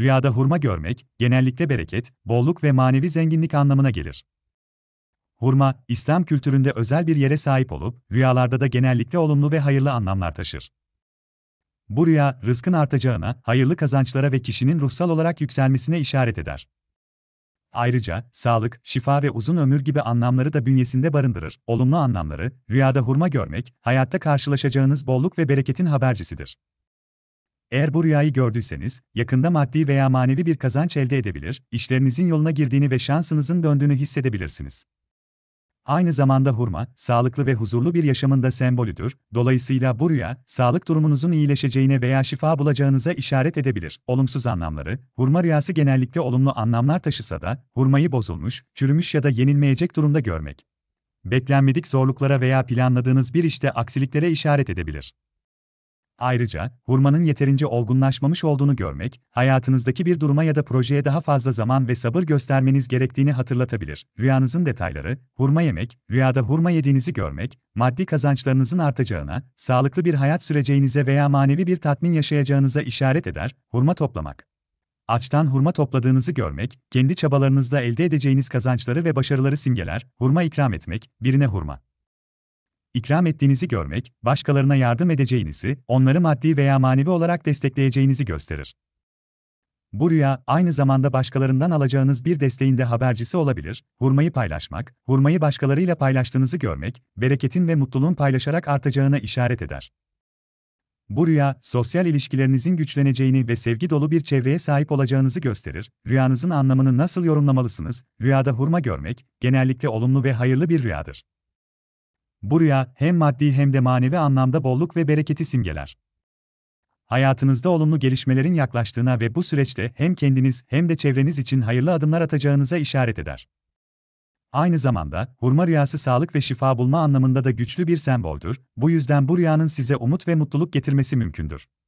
Rüyada hurma görmek, genellikle bereket, bolluk ve manevi zenginlik anlamına gelir. Hurma, İslam kültüründe özel bir yere sahip olup, rüyalarda da genellikle olumlu ve hayırlı anlamlar taşır. Bu rüya, rızkın artacağına, hayırlı kazançlara ve kişinin ruhsal olarak yükselmesine işaret eder. Ayrıca, sağlık, şifa ve uzun ömür gibi anlamları da bünyesinde barındırır. Olumlu anlamları, rüyada hurma görmek, hayatta karşılaşacağınız bolluk ve bereketin habercisidir. Eğer bu rüyayı gördüyseniz, yakında maddi veya manevi bir kazanç elde edebilir, işlerinizin yoluna girdiğini ve şansınızın döndüğünü hissedebilirsiniz. Aynı zamanda hurma, sağlıklı ve huzurlu bir yaşamın da sembolüdür, dolayısıyla bu rüya, sağlık durumunuzun iyileşeceğine veya şifa bulacağınıza işaret edebilir. Olumsuz anlamları, hurma rüyası genellikle olumlu anlamlar taşısa da, hurmayı bozulmuş, çürümüş ya da yenilmeyecek durumda görmek. Beklenmedik zorluklara veya planladığınız bir işte aksiliklere işaret edebilir. Ayrıca, hurmanın yeterince olgunlaşmamış olduğunu görmek, hayatınızdaki bir duruma ya da projeye daha fazla zaman ve sabır göstermeniz gerektiğini hatırlatabilir. Rüyanızın detayları, hurma yemek, rüyada hurma yediğinizi görmek, maddi kazançlarınızın artacağına, sağlıklı bir hayat süreceğinize veya manevi bir tatmin yaşayacağınıza işaret eder, hurma toplamak açtan hurma topladığınızı görmek, kendi çabalarınızla elde edeceğiniz kazançları ve başarıları simgeler, hurma ikram etmek, birine hurma. İkram ettiğinizi görmek, başkalarına yardım edeceğinizi, onları maddi veya manevi olarak destekleyeceğinizi gösterir. Bu rüya, aynı zamanda başkalarından alacağınız bir desteğin de habercisi olabilir, hurmayı paylaşmak, hurmayı başkalarıyla paylaştığınızı görmek, bereketin ve mutluluğun paylaşarak artacağına işaret eder. Bu rüya, sosyal ilişkilerinizin güçleneceğini ve sevgi dolu bir çevreye sahip olacağınızı gösterir. Rüyanızın anlamını nasıl yorumlamalısınız? Rüyada hurma görmek, genellikle olumlu ve hayırlı bir rüyadır. Bu rüya hem maddi hem de manevi anlamda bolluk ve bereketi simgeler. Hayatınızda olumlu gelişmelerin yaklaştığına ve bu süreçte hem kendiniz hem de çevreniz için hayırlı adımlar atacağınıza işaret eder. Aynı zamanda, hurma rüyası sağlık ve şifa bulma anlamında da güçlü bir semboldür, bu yüzden bu rüyanın size umut ve mutluluk getirmesi mümkündür.